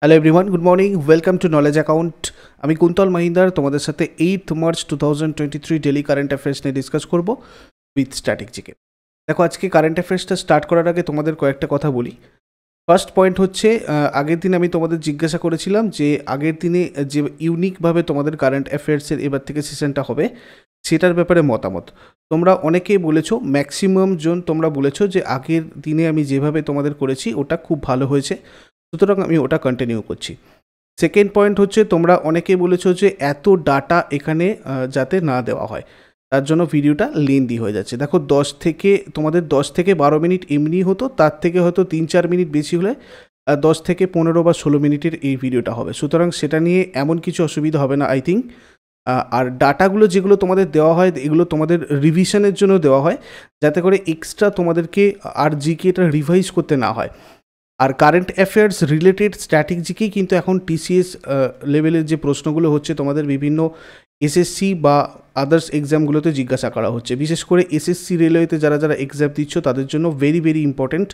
hello everyone good morning welcome to knowledge account আমি কুন্তল মাহিন্দার তোমাদের সাথে eight March two thousand twenty three daily current affairs নিয়ে discuss করবো with static GK দেখো আজকে কারেন্ট অ্যাফেয়ার্সটা স্টার্ট করার আগে তোমাদের কয়েকটা কথা বলি ফার্স্ট পয়েন্ট হচ্ছে আগের দিন আমি তোমাদের জিজ্ঞাসা করেছিলাম যে আগের দিনে যে ইউনিকভাবে তোমাদের কারেন্ট অ্যাফেয়ার্সের এবার থেকে সিজনটা হবে সেটার ব্যাপারে মতামত তোমরা অনেকেই বলেছো ম্যাক্সিমাম জন তোমরা বলেছো যে আগের দিনে আমি যেভাবে তোমাদের করেছি ওটা খুব ভালো হয়েছে সুতরাং আমি ওটা কন্টিনিউ করছি সেকেন্ড পয়েন্ট হচ্ছে তোমরা অনেকে বলেছো যে এত ডাটা এখানে যাতে না দেওয়া হয় তার জন্য ভিডিওটা লেন্দি হয়ে যাচ্ছে দেখো দশ থেকে তোমাদের দশ থেকে বারো মিনিট এমনি হতো তার থেকে হয়তো তিন চার মিনিট বেশি হলে দশ থেকে পনেরো বা ষোলো মিনিটের এই ভিডিওটা হবে সুতরাং সেটা নিয়ে এমন কিছু অসুবিধা হবে না আই থিঙ্ক আর ডাটাগুলো যেগুলো তোমাদের দেওয়া হয় এগুলো তোমাদের রিভিশনের জন্য দেওয়া হয় যাতে করে এক্সট্রা তোমাদেরকে আর জিকে এটা রিভাইজ করতে না হয় আর কারেন্ট অ্যাফেয়ার্স রিলেটেড স্ট্র্যাটেজিকেই কিন্তু এখন টিসিএস uh, লেভেলের যে প্রশ্নগুলো হচ্ছে তোমাদের বিভিন্ন এসএসসি বা আদার্স এক্সামগুলোতে জিজ্ঞাসা করা হচ্ছে বিশেষ করে এসএসসি রেলওয়েতে যারা যারা এক্সাম দিচ্ছ তাদের জন্য ভেরি ভেরি ইম্পর্ট্যান্ট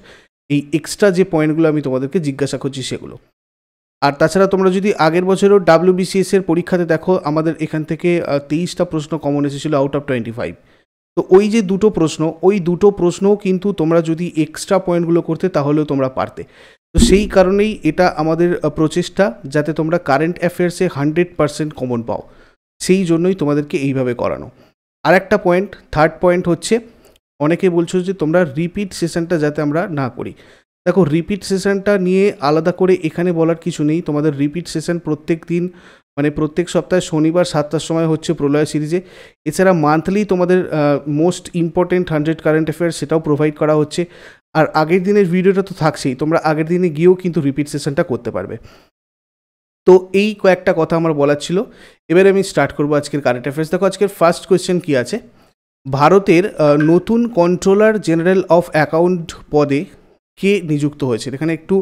এই এক্সট্রা যে পয়েন্টগুলো আমি তোমাদেরকে জিজ্ঞাসা করছি সেগুলো আর তাছাড়া তোমরা যদি আগের বছরও ডাব্লিউবিসিএস এর পরীক্ষাতে দেখো আমাদের এখান থেকে তেইশটা প্রশ্ন কমন এসেছিলো আউট অফ টোয়েন্টি ফাইভ তো ওই যে দুটো প্রশ্ন ওই দুটো প্রশ্নও কিন্তু তোমরা যদি এক্সট্রা পয়েন্টগুলো করতে তাহলেও তোমরা পারতে তো সেই কারণেই এটা আমাদের প্রচেষ্টা যাতে তোমরা কারেন্ট অ্যাফেয়ার্সে হান্ড্রেড পারসেন্ট কমন পাও সেই জন্যই তোমাদেরকে এইভাবে করানো আর একটা পয়েন্ট থার্ড পয়েন্ট হচ্ছে অনেকে বলছো যে তোমরা রিপিট সেশনটা যাতে আমরা না করি দেখো রিপিট সেশনটা নিয়ে আলাদা করে এখানে বলার কিছু নেই তোমাদের রিপিট সেশন প্রত্যেক দিন মানে প্রত্যেক সপ্তাহে শনিবার সাতটার সময় হচ্ছে প্রলয় সিরিজে এছাড়া মান্থলি তোমাদের most important hundred current affair সেটাও প্রোভাইড করা হচ্ছে আর আগের দিনের ভিডিওটা তো থাকছেই তোমরা আগের দিনে গিয়েও কিন্তু রিপিট সেশনটা করতে পারবে তো এই কয়েকটা কথা আমার বলার ছিল এবারে আমি স্টার্ট করবো আজকের কারেন্ট অ্যাফেয়ার্স দেখো আজকের ফার্স্ট কোয়েশ্চেন কী আছে ভারতের নতুন কন্ট্রোলার জেনারেল অফ অ্যাকাউন্ট পদে কে নিযুক্ত হয়েছে এখানে একটু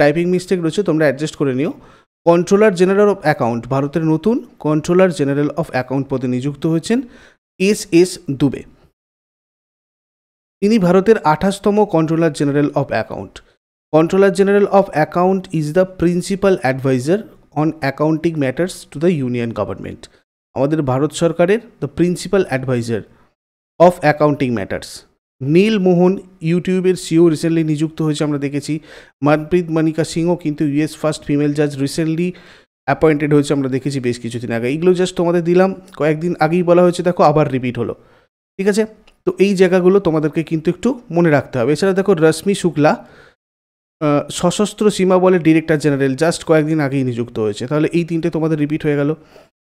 টাইপিং মিস্টেক রয়েছে তোমরা অ্যাডজাস্ট করে নিও কন্ট্রোলার জেনারেল অফ অ্যাকাউন্ট ভারতের নতুন কন্ট্রোলার জেনারেল অফ অ্যাকাউন্ট পদে নিযুক্ত হয়েছেন এস এস দুবে তিনি ভারতের আঠাশতম controller general of account controller general of account is the principal adviser on accounting matters to the union government আমাদের ভারত সরকারের the principal adviser of accounting matters Neal Mohan ইউটিউবের সিও রিসেন্টলি নিযুক্ত হয়েছে আমরা দেখেছি মনপ্রীত মানিকা সিংও কিন্তু ইউএস ফার্স্ট ফিমেল জাজ রিসেন্টলি অ্যাপয়েন্টেড হয়েছে আমরা দেখেছি বেশ কিছুদিন আগে এইগুলো জাস্ট তোমাদের দিলাম কয়েকদিন আগেই বলা হয়েছে দেখো আবার রিপিট হলো ঠিক আছে তো এই জায়গাগুলো তোমাদেরকে কিন্তু একটু মনে রাখতে হবে এছাড়া দেখো রশ্মি শুক্লা সশস্ত্র সীমা বলে ডিরেক্টর জেনারেল জাস্ট কয়েকদিন আগেই নিযুক্ত হয়েছে তাহলে এই তিনটে তোমাদের রিপিট হয়ে গেল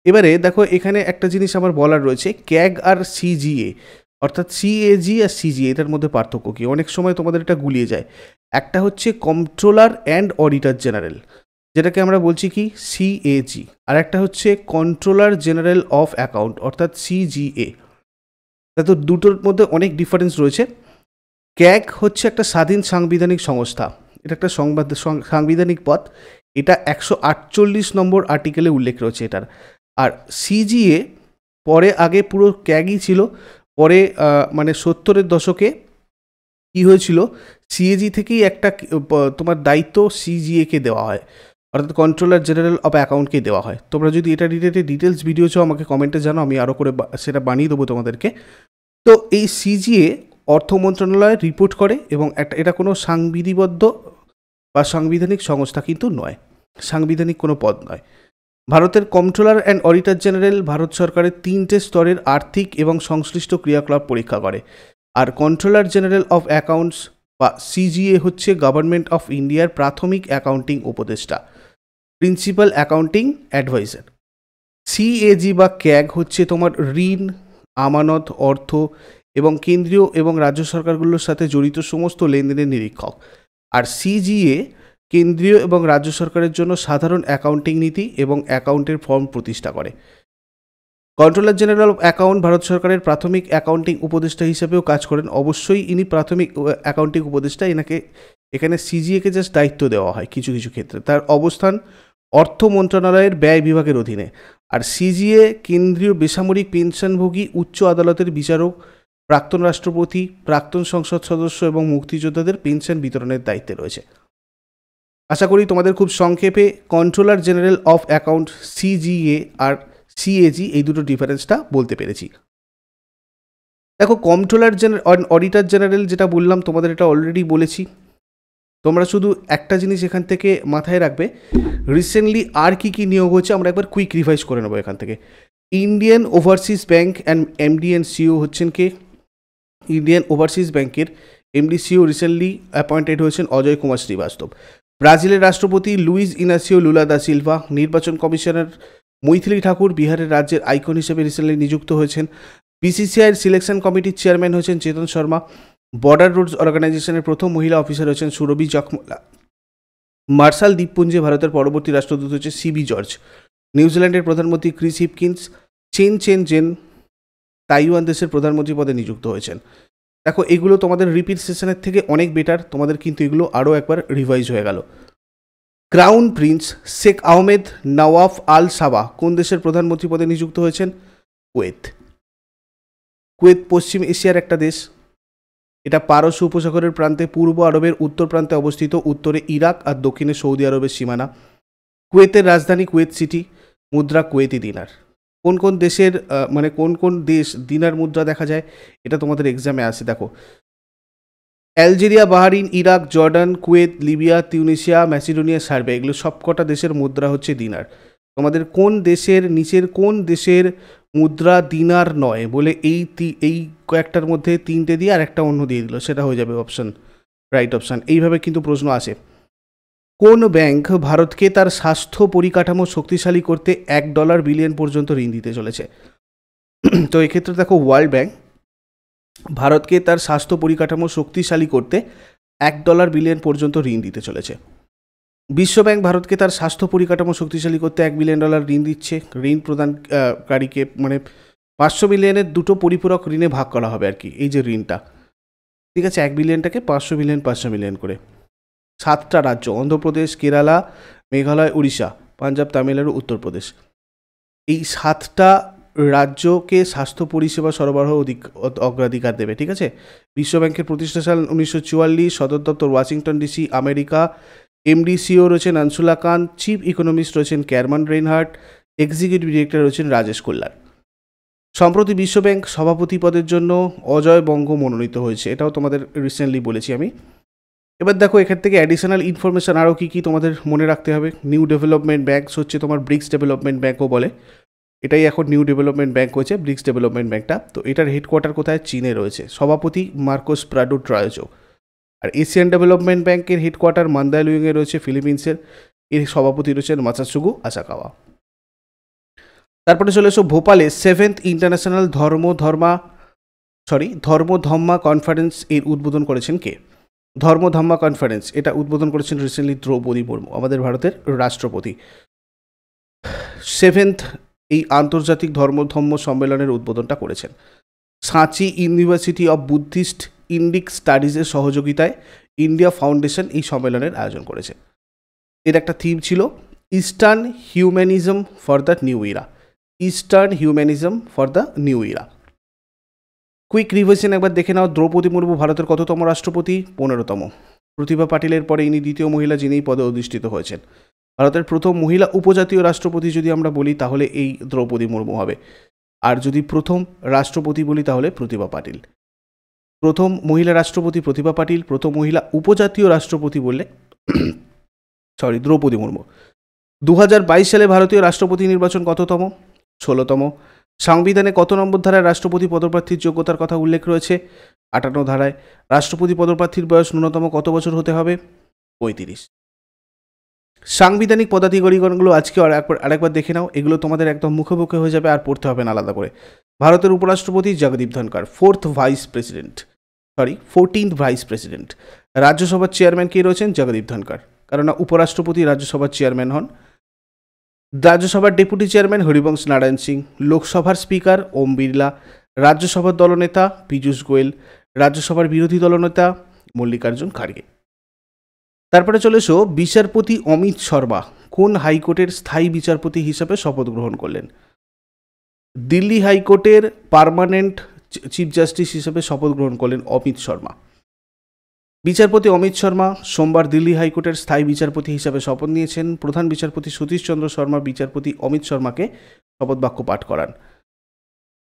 এবারে দেখো এখানে একটা জিনিস আমার বলার রয়েছে ক্যাগ আর সিজিএ অর্থাৎ সিএজি আর সিজি এটার মধ্যে পার্থক্য কী অনেক সময় তোমাদের এটা গুলিয়ে যায় একটা হচ্ছে কন্ট্রোলার অ্যান্ড অডিটর জেনারেল যেটাকে আমরা বলছি কি সিএজি আর একটা হচ্ছে কন্ট্রোলার জেনারেল অফ অ্যাকাউন্ট অর্থাৎ সিজিএ তো দুটোর মধ্যে অনেক ডিফারেন্স রয়েছে ক্যাগ হচ্ছে একটা স্বাধীন সাংবিধানিক সংস্থা এটা একটা সংবাদ সাংবিধানিক পদ এটা একশো আটচল্লিশ নম্বর আর্টিকেলে উল্লেখ রয়েছে এটার আর সিজিএ পরে আগে পুরো ক্যাগই ছিল পরে মানে সত্তরের দশকে কি হয়েছিল সিএজি থেকেই একটা তোমার দায়িত্ব সিজিএকে দেওয়া হয় অর্থাৎ কন্ট্রোলার জেনারেল অফ অ্যাকাউন্টকে দেওয়া হয় তোমরা যদি এটা রিলেটেড ডিটেলস ভিডিও চাও আমাকে কমেন্টে জানো আমি আরও করে সেটা বানিয়ে দেবো তোমাদেরকে তো এই সিজিএ অর্থ মন্ত্রণালয়ে রিপোর্ট করে এবং একটা এটা কোনো সাংবিধিবদ্ধ বা সাংবিধানিক সংস্থা কিন্তু নয় সাংবিধানিক কোনো পদ নয় ভারতের কমট্রোলার অ্যান্ড অডিটর জেনারেল ভারত সরকারের তিনটে স্তরের আর্থিক এবং সংশ্লিষ্ট ক্রিয়াকলাপ পরীক্ষা করে আর কন্ট্রোলার জেনারেল অফ অ্যাকাউন্টস বা সিজিএ হচ্ছে গভর্নমেন্ট অফ ইন্ডিয়ার প্রাথমিক অ্যাকাউন্টিং উপদেষ্টা প্রিন্সিপাল অ্যাকাউন্টিং অ্যাডভাইজার সিএজি বা ক্যাগ হচ্ছে তোমার ঋণ আমানত অর্থ এবং কেন্দ্রীয় এবং রাজ্য সরকারগুলোর সাথে জড়িত সমস্ত লেনদেনের নিরীক্ষক আর সিজিএ কেন্দ্রীয় এবং রাজ্য সরকারের জন্য সাধারণ অ্যাকাউন্টিং নীতি এবং অ্যাকাউন্টের ফর্ম প্রতিষ্ঠা করে controller general of account Bharat সরকারের প্রাথমিক অ্যাকাউন্টিং উপদেষ্টা হিসেবেও কাজ করেন অবশ্যই ইনি প্রাথমিক অ্যাকাউন্টিং উপদেষ্টা এনাকে এখানে সিজিএকে জাস্ট দায়িত্ব দেওয়া হয় কিছু কিছু ক্ষেত্রে তার অবস্থান অর্থ মন্ত্রণালয়ের ব্যয় বিভাগের অধীনে আর সিজিএ কেন্দ্রীয় বেসামরিক পেনশনভোগী উচ্চ আদালতের বিচারক প্রাক্তন রাষ্ট্রপতি প্রাক্তন সংসদ সদস্য এবং মুক্তিযোদ্ধাদের পেনশন বিতরণের দায়িত্বে রয়েছে আশা করি তোমাদের খুব সংক্ষেপে controller general of account CGA আর সিএজি এই দুটো ডিফারেন্সটা বলতে পেরেছি দেখো কন্ট্রোলার জেনারেল অডিটার জেনারেল যেটা বললাম তোমাদের এটা অলরেডি বলেছি তোমরা শুধু একটা জিনিস এখান থেকে মাথায় রাখবে রিসেন্টলি আর কি কি নিয়োগ হচ্ছে আমরা একবার কুইক রিভাইজ করে নেবো এখান থেকে Indian Overseas Bank and MD and CEO হচ্ছেন কে ইন্ডিয়ান ওভারসিজ ব্যাঙ্কের এমডি সিও রিসেন্টলি অ্যাপয়েন্টেড হয়েছেন অজয় কুমার শ্রীবাস্তব ব্রাজিলের রাষ্ট্রপতি Luiz Inacio Lula da Silva নির্বাচন কমিশনার মৈথিলি ঠাকুর বিহারের রাজ্যের আইকন হিসেবে রিসেন্টলি নিযুক্ত হয়েছেন বিসিসিআইয়ের সিলেকশন কমিটির চেয়ারম্যান হয়েছেন চেতন শর্মা বর্ডার রুটস অর্গানাইজেশনের প্রথম মহিলা অফিসার হয়েছেন সুরভি জখমলা মার্শাল দ্বীপপুঞ্জে ভারতের পরবর্তী রাষ্ট্রদূত হচ্ছে সিবি জর্জ নিউজিল্যান্ডের প্রধানমন্ত্রী Chris Hipkins Chen Chen Jen Taiwan দেশের প্রধানমন্ত্রী পদে নিযুক্ত হয়েছেন দেখো এগুলো তোমাদের রিপিট সেশনের থেকে অনেক বেটার তোমাদের কিন্তু এগুলো আরও একবার রিভাইজ হয়ে গেল crown prince Sheikh Ahmad Nawaf Al Sabah কোন দেশের প্রধানমন্ত্রী পদে নিযুক্ত হয়েছেন কুয়েত কুয়েত পশ্চিম এশিয়ার একটা দেশ এটা পারস্য উপসাগরের প্রান্তে পূর্ব আরবের উত্তর প্রান্তে অবস্থিত উত্তরে ইরাক আর দক্ষিণে সৌদি আরবের সীমানা কুয়েতের রাজধানী কুয়েত সিটি মুদ্রা কুয়েতি দিনার কোন কোন দেশের মানে কোন কোন দেশ দিনার মুদ্রা দেখা যায় এটা তোমাদের এক্সামে আসে দেখো Algeria Bahrain Iraq Jordan Kuwait Libya Tunisia Macedonia সার্বে এগুলো সবকটা দেশের মুদ্রা হচ্ছে দিনার তোমাদের কোন দেশের নিচের কোন দেশের মুদ্রা দিনার নয় বলে এই এই কয়েকটার মধ্যে তিনটে দিয়ে আর একটা অন্য দিয়ে দিল সেটা হয়ে যাবে অপশান রাইট অপশান এইভাবে কিন্তু প্রশ্ন আসে কোন ব্যাংক ভারতকে তার স্বাস্থ্য পরিকাঠামো শক্তিশালী করতে এক ডলার বিলিয়ন পর্যন্ত ঋণ দিতে চলেছে তো এক্ষেত্রে দেখো ওয়ার্ল্ড ব্যাংক ভারতকে তার স্বাস্থ্য পরিকাঠামো শক্তিশালী করতে এক ডলার বিলিয়ন পর্যন্ত ঋণ দিতে চলেছে বিশ্বব্যাংক ভারতকে তার স্বাস্থ্য পরিকাঠামো শক্তিশালী করতে এক বিলিয়ন ডলার ঋণ দিচ্ছে ঋণ প্রদানকারীকে মানে পাঁচশো বিলিয়নের দুটো পরিপূরক ঋণে ভাগ করা হবে আর কি এই যে ঋণটা ঠিক আছে এক বিলিয়নটাকে পাঁচশো বিলিয়ন পাঁচশো মিলিয়ন করে সাতটা রাজ্য অন্ধ্রপ্রদেশ কেরালা মেঘালয় উড়িষ্যা পাঞ্জাব তামিলনাড়ু উত্তরপ্রদেশ এই সাতটা রাজ্যকে স্বাস্থ্য পরিষেবা সরবরাহ অধিক অগ্রাধিকার দেবে ঠিক আছে বিশ্বব্যাংকের প্রতিষ্ঠা সাল উনিশশো চুয়াল্লিশ সদর দপ্তর ওয়াশিংটন ডিসি আমেরিকা এমডিসিও রয়েছেন আনসুলা খান চিফ ইকোনমিস্ট রয়েছেন ক্যারমান রেনহার্ট এক্সিকিউটিভ ডিরেক্টর রয়েছেন রাজেশ কল্যাণ সম্প্রতি বিশ্বব্যাংক সভাপতি পদের জন্য অজয় বঙ্গ মনোনীত হয়েছে এটাও তোমাদের রিসেন্টলি বলেছি আমি এবার দেখো এখান থেকে অ্যাডিশনাল ইনফরমেশান আরও কী কী তোমাদের মনে রাখতে হবে নিউ ডেভেলপমেন্ট ব্যাঙ্কস হচ্ছে তোমার ব্রিক্স ডেভেলপমেন্ট ব্যাঙ্কও বলে এটাই এখন নিউ ডেভেলপমেন্ট ব্যাঙ্ক হয়েছে ব্রিক্স ডেভেলপমেন্ট ব্যাঙ্কটা তো এটার হেডকোয়ার্টার কোথায় চীনে রয়েছে সভাপতি মার্কোস প্রাডো ট্রায়োজো আর এশিয়ান ডেভেলপমেন্ট ব্যাঙ্কের হেডকোয়ার্টার মান্দালুইংয়ে রয়েছে ফিলিপিন্সের এর সভাপতি রয়েছেন মাসাসুগু আসাকাওয়া তারপরে চলে এসো ভোপালে সেভেন্থ ইন্টারন্যাশনাল ধর্ম ধর্মা সরি ধর্ম ধম্মা কনফারেন্স এর উদ্বোধন করেছেন কে ধর্মধাম্মা কনফারেন্স এটা উদ্বোধন করেছেন রিসেন্টলি দ্রৌপদী মুর্মু আমাদের ভারতের রাষ্ট্রপতি সেভেন্থ এই আন্তর্জাতিক ধর্মধম্ম সম্মেলনের উদ্বোধনটা করেছেন সাঁচি ইউনিভার্সিটি অব বুদ্ধিস্ট ইন্ডিক স্টাডিজের সহযোগিতায় ইন্ডিয়া ফাউন্ডেশন এই সম্মেলনের আয়োজন করেছে এর একটা থিম ছিল eastern humanism for the new era eastern humanism for the new era quick revision একবার দেখে নাও দ্রৌপদী মুর্মু ভারতের কততম রাষ্ট্রপতি পনেরোতম প্রতিভা পাটিলের পরে ইনি দ্বিতীয় মহিলা যিনি পদে অধিষ্ঠিত হয়েছেন ভারতের প্রথম মহিলা উপজাতীয় রাষ্ট্রপতি যদি আমরা বলি তাহলে এই দ্রৌপদী মুর্মু হবে আর যদি প্রথম রাষ্ট্রপতি বলি তাহলে প্রতিভা পাটিল প্রথম মহিলা রাষ্ট্রপতি প্রতিভা পাটিল প্রথম মহিলা উপজাতীয় রাষ্ট্রপতি বললে সরি দ্রৌপদী মুর্মু দু সালে ভারতীয় রাষ্ট্রপতি নির্বাচন কততম ষোলোতম সংবিধানে কত নম্বর ধারায় রাষ্ট্রপতি পদপ্রার্থীর যোগ্যতার কথা উল্লেখ রয়েছে আটান্ন ধারায় রাষ্ট্রপতি পদপ্রার্থীর বয়স ন্যূনতম কত বছর হতে হবে পঁয়ত্রিশ সাংবিধানিক পদাধিকারীগণগুলো আজকে একবার আরেকবার দেখে নাও এগুলো তোমাদের একদম মুখোমুখি হয়ে যাবে আর পড়তে হবে না আলাদা করে ভারতের উপরাষ্ট্রপতি Jagdeep Dhankhar fourth vice president sorry fourteenth vice president রাজ্যসভার চেয়ারম্যান কে রয়েছেন জগদীপ ধনকর কেননা উপরাষ্ট্রপতি রাজ্যসভার চেয়ারম্যান হন রাজ্যসভার ডেপুটি চেয়ারম্যান হরিবংশ নারায়ণ সিং লোকসভার স্পিকার ওম বিড়লা রাজ্যসভার দলনেতা পীযূষ গোয়েল রাজ্যসভার বিরোধী দলনেতা মল্লিকার্জুন খার্গে তারপরে চলে এসো বিচারপতি অমিত শর্মা কোন হাইকোর্টের স্থায়ী বিচারপতি হিসাবে শপথ গ্রহণ করলেন দিল্লি হাইকোর্টের পারমানেন্ট চিফ জাস্টিস হিসেবে শপথ গ্রহণ করলেন অমিত শর্মা বিচারপতি অমিত শর্মা সোমবার দিল্লি হাইকোর্টের স্থায়ী বিচারপতি হিসাবে শপথ নিয়েছেন প্রধান বিচারপতি চন্দ্র শর্মা বিচারপতি অমিত শর্মাকে শপথ বাক্য পাঠ করান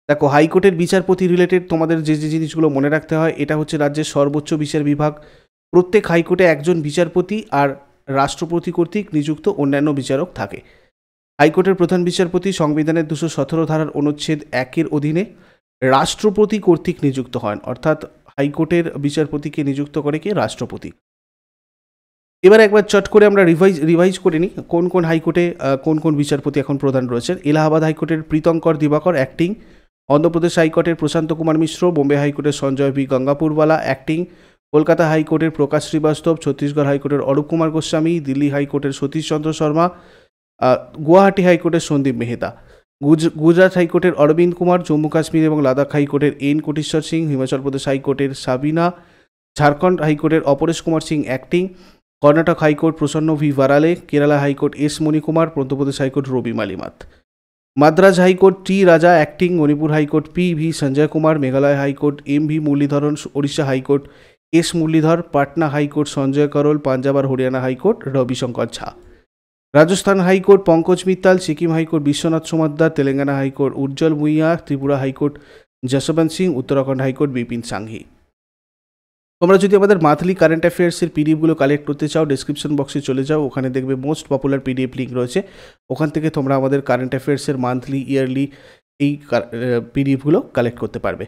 দেখো হাইকোর্টের বিচারপতি রিলেটেড তোমাদের যে যে জিনিসগুলো মনে রাখতে হয় এটা হচ্ছে রাজ্যের সর্বোচ্চ বিচার বিভাগ প্রত্যেক হাইকোর্টে একজন বিচারপতি আর রাষ্ট্রপতি কর্তৃক নিযুক্ত অন্যান্য বিচারক থাকে হাইকোর্টের প্রধান বিচারপতি সংবিধানের দুশো সতেরো ধারার অনুচ্ছেদ একের অধীনে রাষ্ট্রপতি কর্তৃক নিযুক্ত হন অর্থাৎ হাইকোর্টের বিচারপতিকে নিযুক্ত করে কে রাষ্ট্রপতি এবার একবার চট করে আমরা রিভাইজ রিভাইজ করে নিই কোন কোন হাইকোর্টে কোন কোন বিচারপতি এখন প্রধান রয়েছেন এলাহাবাদ হাইকোর্টের প্রীতঙ্কর দিবাকর অ্যাক্টিং অন্ধ্রপ্রদেশ হাইকোর্টের প্রশান্ত কুমার মিশ্র বোম্বে হাইকোর্টের সঞ্জয় বি গঙ্গাপুরওয়ালা অ্যাক্টিং কলকাতা হাইকোর্টের প্রকাশ শ্রীবাস্তব ছত্তিশগড় হাইকোর্টের অরূপ কুমার গোস্বামী দিল্লি হাইকোর্টের সতীশ চন্দ্র শর্মা গুয়াহাটি হাইকোর্টের সন্দীপ মেহতা গুজরাট হাইকোর্টের অরবিন্দ কুমার জম্মু কাশ্মীর এবং লাদাখ হাইকোর্টের এন কোটেশ্বর সিং হিমাচল প্রদেশ হাইকোর্টের সাবিনা ঝাড়খণ্ড হাইকোর্টের Aparesh Kumar Singh acting Karnataka high court Prasanna V Varale Kerala high court S Manikumar Madhya Pradesh high court Ravi Malimath Madras high court T Raja acting Manipur high court P V Sanjay Kumar Meghalaya high court M V Muralidharan Odisha high court S Muralidhar Patna high court Sanjay Karol Punjab আর Haryana high court Ravishankar Jha Rajasthan high court Pankaj Mittal Sikkim high court Biswanath Somadder Telangana high court উজ্জ্বল ভুইয়া ত্রিপুরা হাইকোর্ট যশবন্ত সিং উত্তরাখণ্ড হাইকোর্ট বিপিন সাংহি তোমরা যদি আমাদের মান্থলি কারেন্ট অ্যাফেয়ার্সের পিডিএফগুলো কালেক্ট করতে চাও ডিসক্রিপশন বক্সে চলে যাও ওখানে দেখবে মোস্ট পপুলার পিডিএফ লিঙ্ক রয়েছে ওখান থেকে তোমরা আমাদের কারেন্ট অ্যাফেয়ার্সের মান্থলি ইয়ারলি এই পিডিএফগুলো কালেক্ট করতে পারবে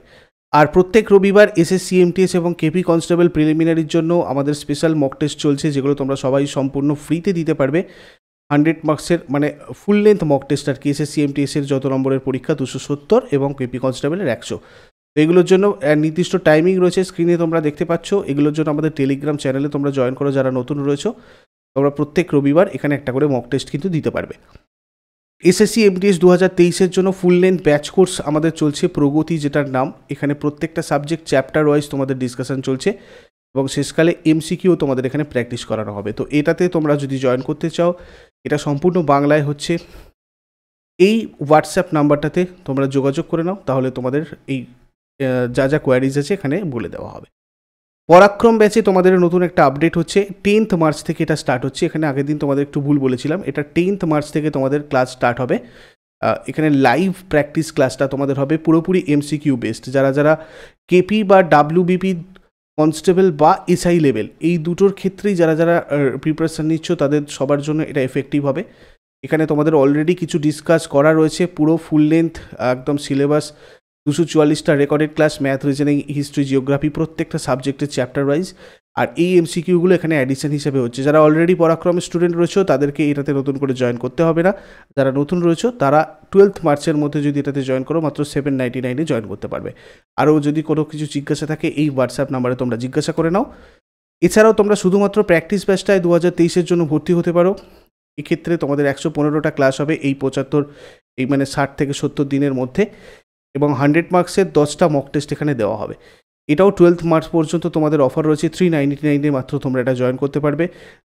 আর প্রত্যেক রবিবার এস এস সিএমটিএস এবং কেপি কনস্টেবল প্রিলিমিনারির জন্য আমাদের স্পেশাল মক টেস্ট চলছে যেগুলো তোমরা সবাই সম্পূর্ণ ফ্রিতে দিতে পারবে হান্ড্রেড মার্কসের মানে ফুল লেন্থ মক টেস্ট আর কি এসএসসিএমটিএসের যত নম্বরের পরীক্ষা দুশো সত্তর এবং কেপি কনস্টেবলের একশো এগুলোর জন্য নির্দিষ্ট টাইমিং রয়েছে স্ক্রিনে তোমরা দেখতে পাচ্ছ এগুলোর জন্য আমাদের টেলিগ্রাম চ্যানেলে তোমরা জয়েন করো যারা নতুন রয়েছে তোমরা প্রত্যেক রবিবার এখানে একটা করে মক টেস্ট কিন্তু দিতে পারবে এসএসসি এমটিএস দু হাজার তেইশের জন্য ফুল লেন্থ ব্যাচ কোর্স আমাদের চলছে প্রগতি যেটার নাম এখানে প্রত্যেকটা সাবজেক্ট চ্যাপ্টার ওয়াইজ তোমাদের ডিসকাশন চলছে এবং শেষকালে এমসিকিউ তোমাদের এখানে প্র্যাকটিস করানো হবে তো এটাতে তোমরা যদি জয়েন করতে চাও এটা সম্পূর্ণ বাংলায় হচ্ছে এই হোয়াটসঅ্যাপ নাম্বারটাতে তোমরা যোগাযোগ করে নাও তাহলে তোমাদের এই যা যা কোয়ারিজ আছে এখানে বলে দেওয়া হবে পরাক্রম ব্যাচে তোমাদের নতুন একটা আপডেট হচ্ছে টেন্থ মার্চ থেকে এটা স্টার্ট হচ্ছে এখানে আগের দিন তোমাদের একটু ভুল বলেছিলাম এটা টেন্থ মার্চ থেকে তোমাদের ক্লাস স্টার্ট হবে এখানে লাইভ প্র্যাকটিস ক্লাসটা তোমাদের হবে পুরোপুরি এমসিকিউ বেসড যারা যারা কেপি বা ডাব্লিউবিপি কনস্টেবল বা এসআই লেভেল এই দুটোর ক্ষেত্রেই যারা যারা প্রিপারেশান নিচ্ছ তাদের সবার জন্য এটা এফেক্টিভ হবে এখানে তোমাদের অলরেডি কিছু ডিসকাস করা রয়েছে পুরো ফুল লেন্থ একদম সিলেবাস দুশো চুয়াল্লিশটা recorded class math reasoning history geography প্রত্যেকটা সাবজেক্টের চ্যাপ্টার ওয়াইজ আর এই এমসিকিউগুলো এখানে অ্যাডিশন হিসেবে হচ্ছে যারা অলরেডি পরাক্রমে স্টুডেন্ট রয়েছে তাদেরকে এটাতে নতুন করে জয়েন করতে হবে না যারা নতুন রয়েছে তারা টুয়েলথ মার্চের মধ্যে যদি এটাতে জয়েন করো মাত্র সেভেন নাইনটি নাইনে জয়েন করতে পারবে আরও যদি কোনো কিছু জিজ্ঞাসা থাকে এই হোয়াটসঅ্যাপ নাম্বারে তোমরা জিজ্ঞাসা করে নাও এছাড়াও তোমরা শুধুমাত্র প্র্যাকটিস ব্যাচটায় দু হাজার তেইশের জন্য ভর্তি হতে পারো এক্ষেত্রে তোমাদের একশো পনেরোটা ক্লাস হবে এই পঁচাত্তর এই মানে ষাট থেকে সত্তর দিনের মধ্যে এবং হান্ড্রেড মার্কসের দশটা মক টেস্ট এখানে দেওয়া হবে এটাও টুয়েলথ মার্চ পর্যন্ত তোমাদের অফার রয়েছে থ্রি নাইনটি নাইনে মাত্র তোমরা এটা জয়েন করতে পারবে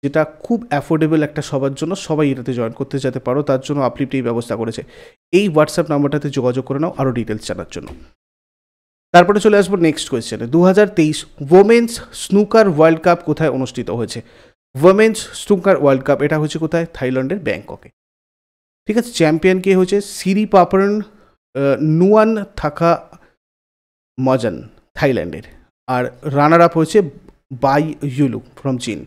যেটা খুব অ্যাফোর্ডেবল একটা সবার জন্য সবাই এটাতে জয়েন করতে যেতে পারো তার জন্য আপলিফট এই ব্যবস্থা করেছে এই হোয়াটসঅ্যাপ নাম্বারটাতে যোগাযোগ করে নাও আরও ডিটেলস জানার জন্য তারপরে চলে আসবো নেক্সট কোয়েশ্চেনে দু হাজার তেইশ ওমেন্স স্নুকার ওয়ার্ল্ড কাপ কোথায় অনুষ্ঠিত হয়েছে ওমেন্স স্নুকার ওয়ার্ল্ড কাপ এটা হচ্ছে কোথায় থাইল্যান্ডের ব্যাংককে ঠিক আছে চ্যাম্পিয়ন কে হয়েছে সিরি পাপরন নুয়ান থাকা মজান থাইল্যান্ডের আর রানার আপ হয়েছে বাই ইউলু ফ্রম চীন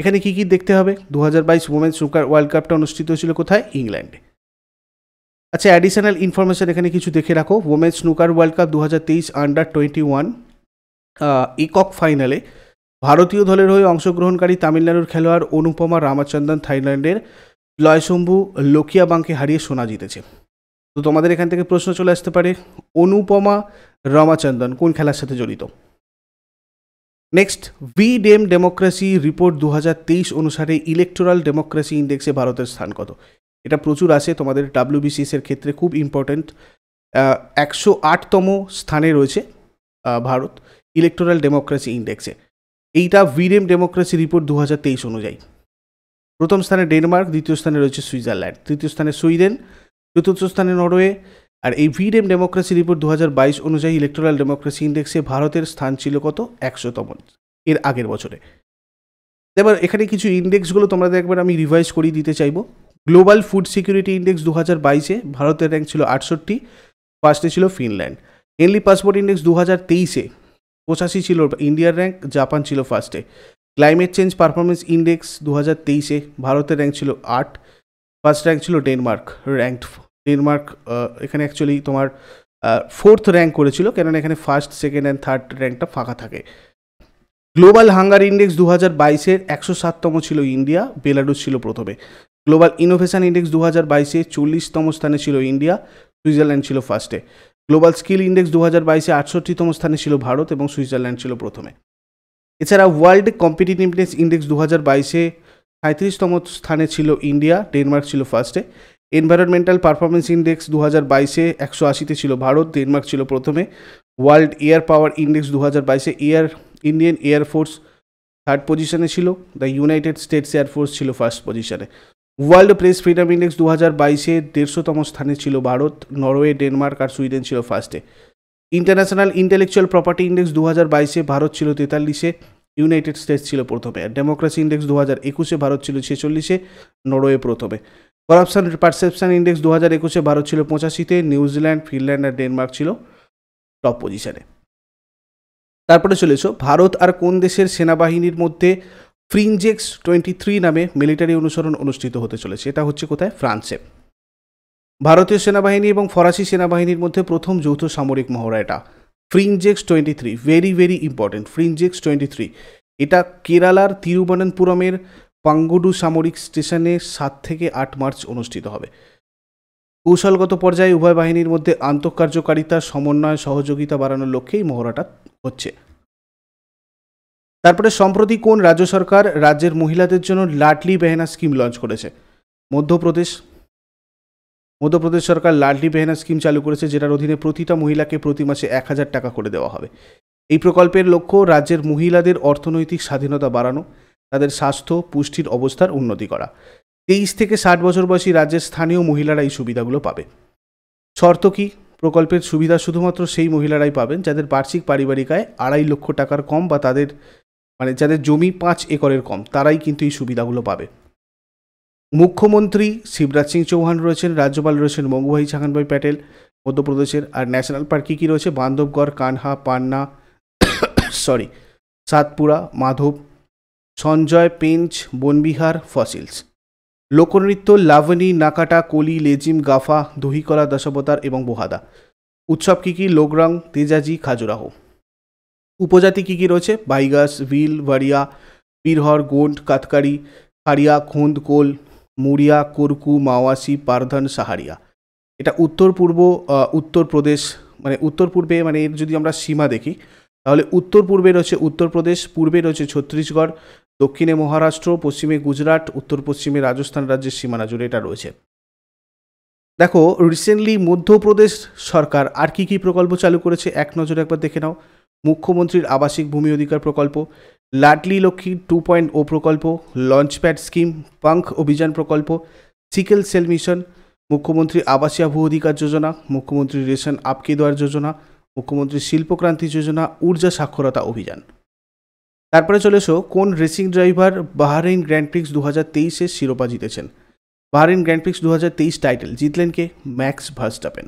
এখানে কি কি দেখতে হবে দু হাজার বাইশ ওমেন্স সুকার ওয়ার্ল্ড কাপটা অনুষ্ঠিত হয়েছিল কোথায় ইংল্যান্ডে আচ্ছা অ্যাডিশনাল ইনফরমেশান এখানে কিছু দেখে রাখো ওমেন্স স্নুকার ওয়ার্ল্ড কাপ দু হাজার তেইশ আন্ডার টোয়েন্টি ওয়ান একক ফাইনালে ভারতীয় দলের হয়ে অংশগ্রহণকারী তামিলনাড়ুর খেলোয়াড় অনুপমা রামাচন্দন থাইল্যান্ডের লয়শম্ভু লোকিয়াবাংকে হারিয়ে সোনা জিতেছে তো তোমাদের এখান থেকে প্রশ্ন চলে আসতে পারে অনুপমা রমাচন্দন কোন খেলার সাথে জড়িত next V Dem democracy report দু অনুসারে ইলেকট্রাল ডেমোক্রেসি ইন্ডেক্সে ভারতের স্থান কত এটা প্রচুর আসে তোমাদের এর ক্ষেত্রে খুব ইম্পর্ট্যান্ট একশো আটতম স্থানে রয়েছে ভারত ইলেকট্রাল ডেমোক্রেসি ইন্ডেক্সে এইটা ভিডেম ডেমোক্রেসি রিপোর্ট দু অনুযায়ী প্রথম স্থানে ডেনমার্ক দ্বিতীয় স্থানে রয়েছে সুইজারল্যান্ড তৃতীয় স্থানে সুইডেন চতুর্থ স্থানে নরওয়ে আর এই ভিডেম ডেমোক্রেসি রিপোর্ট দু অনুযায়ী ইলেকট্রাল ডেমোক্রেসি ইন্ডেক্সে ভারতের স্থান ছিল কত একশোতম এর আগের বছরে এবার এখানে কিছু ইন্ডেক্সগুলো তোমরা একবার আমি রিভাইজ করিয়ে দিতে চাইব গ্লোবাল ফুড সিকিউরিটি ইন্ডেক্স দু হাজার বাইশে ভারতের র্যাঙ্ক ছিল আটষট্টি ফার্স্টে ছিল ফিনল্যান্ড এনলি পাসপোর্ট ইন্ডেক্স দু হাজার তেইশে পঁচাশি ছিল ইন্ডিয়ার র্যাঙ্ক জাপান ছিল ফার্স্টে ক্লাইমেট চেঞ্জ পারফরমেন্স ইন্ডেক্স দু হাজার তেইশে ভারতের র্যাঙ্ক ছিল আট ফার্স্ট র্যাঙ্ক ছিল ডেনমার্ক র্যাঙ্কড ডেনমার্ক এখানে অ্যাকচুয়ালি তোমার ফোর্থ র্যাঙ্ক করেছিল কেননা এখানে ফার্স্ট সেকেন্ড অ্যান্ড থার্ড র্যাঙ্কটা ফাঁকা থাকে গ্লোবাল হাঙ্গার ইন্ডেক্স দু হাজার বাইশের একশো সাততম ছিল ইন্ডিয়া বেলারুস ছিল প্রথমে গ্লোবাল ইনোভেশন ইন্ডেক্স দু হাজার বাইশে চল্লিশতম স্থানে ছিল ইন্ডিয়া সুইজারল্যান্ড ছিল ফার্স্টে গ্লোবাল স্কিল ইন্ডেক্স দু হাজার বাইশে আটষট্টিতম স্থানে ছিল ভারত এবং সুইজারল্যান্ড ছিল প্রথমে এছাড়া ওয়ার্ল্ড কম্পিটিটিভনেস ইন্ডেক্স দু হাজার বাইশে সাঁত্রিশতম স্থানে ছিল ইন্ডিয়া ডেনমার্ক ছিল ফার্স্টে এনভায়রনমেন্টাল পারফরমেন্স ইন্ডেক্স দু হাজার বাইশে একশো আশিতে ছিল ভারত ডেনমার্ক ছিল প্রথমে ওয়ার্ল্ড এয়ার পাওয়ার ইন্ডেক্স দু হাজার বাইশে এয়ার ইন্ডিয়ান এয়ারফোর্স থার্ড পজিশনে ছিল দ্য ইউনাইটেড স্টেটস এয়ারফোর্স ছিল ফার্স্ট পজিশনে ওয়ার্ল্ড প্রেস ফ্রিডম ইন্ডেক্স দু হাজার বাইশে দেড়শোতম স্থানে ছিল ভারত নরওয়ে ডেনমার্ক আর সুইডেন ছিল ফার্স্টে ইন্টারন্যাশনাল ইন্টেলেকচুয়াল প্রপার্টি ইন্ডেক্স দু হাজার বাইশে ভারত ছিল তেতাল্লিশে ইউনাইটেড স্টেটস ছিল প্রথমে ডেমোক্রেসি ইন্ডেক্স দু হাজার একুশে ভারত ছিল ছেচল্লিশে নরওয়ে প্রথমে করাপশন পারসেপশন ইন্ডেক্স দু হাজার একুশে ভারত ছিল পঁচাশিতে নিউজিল্যান্ড ফিনল্যান্ড আর ডেনমার্ক ছিল টপ পজিশানে তারপরে চলেছ ভারত আর কোন দেশের সেনাবাহিনীর মধ্যে ফ্রিনজেক্স টোয়েন্টি থ্রি নামে মিলিটারি অনুসরণ অনুষ্ঠিত হতে চলেছে এটা হচ্ছে কোথায় ফ্রান্সে ভারতীয় সেনাবাহিনী এবং ফরাসি সেনাবাহিনীর মধ্যে প্রথম যৌথ সামরিক মহড়া এটা FRINJEX twenty three very very important FRINJEX twenty three এটা কেরালার তিরুবনন্তপুরমের পাঙ্গুডু সামরিক স্টেশনে সাত থেকে আট মার্চ অনুষ্ঠিত হবে কৌশলগত পর্যায়ে উভয় বাহিনীর মধ্যে আন্তঃকার্যকারিতা সমন্বয় সহযোগিতা বাড়ানোর লক্ষ্যেই মহড়াটা হচ্ছে তারপরে সম্প্রতি কোন রাজ্য সরকার রাজ্যের মহিলাদের জন্য লাডলি বেহেনা স্কিম লঞ্চ করেছে মধ্যপ্রদেশ মধ্যপ্রদেশ সরকার লাডলি বেহেনা স্কিম চালু করেছে যেটার অধীনে প্রতিটা মহিলাকে প্রতি মাসে এক হাজার টাকা করে দেওয়া হবে এই প্রকল্পের লক্ষ্য রাজ্যের মহিলাদের অর্থনৈতিক স্বাধীনতা বাড়ানো তাদের স্বাস্থ্য পুষ্টির অবস্থার উন্নতি করা তেইশ থেকে ষাট বছর বয়সী রাজ্যের স্থানীয় মহিলারা এই সুবিধাগুলো পাবে শর্ত কি প্রকল্পের সুবিধা শুধুমাত্র সেই মহিলারাই পাবেন যাদের বার্ষিক পারিবারিক আয় আড়াই লক্ষ টাকার কম বা তাদের মানে যাদের জমি পাঁচ একরের কম তারাই কিন্তু এই সুবিধাগুলো পাবে মুখ্যমন্ত্রী শিবরাজ সিং চৌহান রয়েছেন রাজ্যপাল রয়েছেন মঙ্গুভাই ছাগানভাই প্যাটেল মধ্যপ্রদেশের আর ন্যাশনাল পার্ক কী কী রয়েছে বান্ধবগড় কানহা পান্না সরি সাতপুরা মাধব সঞ্জয় পেঞ্চ বনবিহার ফসিলস লোকনৃত্য লাভনি নাকাটা কলি লেজিম গাফা দহিকলা দশাবতার এবং বোহাদা উৎসব কী কী লোকরাং তেজাজি খাজুরাহো উপজাতি কী কী রয়েছে বাইগাস ভিল ভারিয়া বীরহর গোন্ড কাতকারি খারিয়া খুন্দ কোল মুরিয়া কুরকু মাওয়াসি পারধান সাহারিয়া এটা উত্তর পূর্ব উত্তরপ্রদেশ মানে উত্তর পূর্বে মানে এর যদি আমরা সীমা দেখি তাহলে উত্তর পূর্বে রয়েছে উত্তরপ্রদেশ পূর্বে রয়েছে ছত্তিশগড় দক্ষিণে মহারাষ্ট্র পশ্চিমে গুজরাট উত্তর পশ্চিমে রাজস্থান রাজ্যের সীমানা জুড়ে এটা রয়েছে দেখো রিসেন্টলি মধ্যপ্রদেশ সরকার আর কি কি প্রকল্প চালু করেছে এক নজরে একবার দেখে নাও মুখ্যমন্ত্রীর আবাসিক ভূমি অধিকার প্রকল্প Ladli Laxmi two point O প্রকল্প লঞ্চপ্যাড স্কিম পাঙ্ক অভিযান প্রকল্প সিকেল সেল মিশন মুখ্যমন্ত্রী আবাসিয়া ভূ অধিকার যোজনা মুখ্যমন্ত্রী রেশন আপকে দেওয়ার যোজনা মুখ্যমন্ত্রী শিল্পক্রান্তি যোজনা ঊর্জা সাক্ষরতা অভিযান তারপরে চলে এসো কোন racing driver Bahrain Grand Prix দু হাজার তেইশে শিরোপা জিতেছেন বাহারিন গ্র্যান্ড প্রিক্স দু হাজার তেইশ টাইটেল জিতলেন কে ম্যাক্স ভাস্টাপেন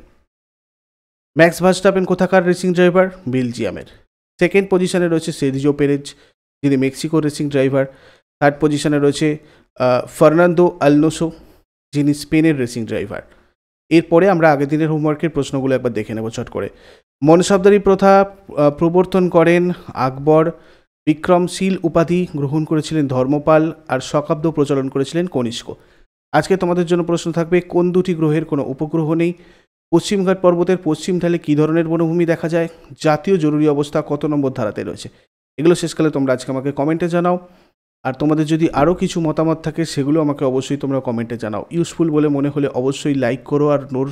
ম্যাক্স ভাস্টাপেন কোথাকার রেসিং ড্রাইভার বেলজিয়ামের সেকেন্ড পজিশনে রয়েছে সেরিজো পেরেজ যিনি মেক্সিকো রেসিং ড্রাইভার থার্ড পজিশনে রয়েছে ফার্নান্দো আলনোসো যিনি স্পেনের রেসিং ড্রাইভার এরপরে আমরা আগের দিনের হোমওয়ার্কের প্রশ্নগুলো একবার দেখে নেব চট করে মনসাবদারি প্রথা প্রবর্তন করেন আকবর বিক্রমশীল উপাধি গ্রহণ করেছিলেন ধর্মপাল আর শকাব্দ প্রচলন করেছিলেন কনিষ্ক আজকে তোমাদের জন্য প্রশ্ন থাকবে কোন দুটি গ্রহের কোনো উপগ্রহ নেই পশ্চিমঘাট পর্বতের পশ্চিম ঢালে কী ধরনের বনভূমি দেখা যায় জাতীয় জরুরি অবস্থা কত নম্বর ধারাতে রয়েছে এগুলো শেষকালে তোমরা আজকে আমাকে কমেন্টে জানাও আর তোমাদের যদি আরও কিছু মতামত থাকে সেগুলো আমাকে অবশ্যই তোমরা কমেন্টে জানাও ইউজফুল বলে মনে হলে অবশ্যই লাইক করো আর নোর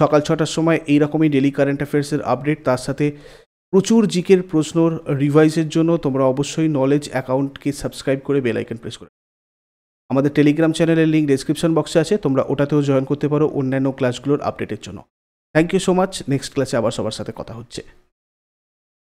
সকাল ছটার সময় এইরকমই ডেলি কারেন্ট অ্যাফেয়ার্সের আপডেট তার সাথে প্রচুর জিকের প্রশ্নর রিভাইসের জন্য তোমরা অবশ্যই নলেজ অ্যাকাউন্টকে সাবস্ক্রাইব করে বেলাইকেন প্রেস করে আমাদের টেলিগ্রাম চ্যানেলের লিঙ্ক ডিসক্রিপশন বক্সে আছে তোমরা ওটাতেও জয়েন করতে পারো অন্যান্য ক্লাসগুলোর আপডেটের জন্য thank you so much next ক্লাসে আবার সবার সাথে কথা হচ্ছে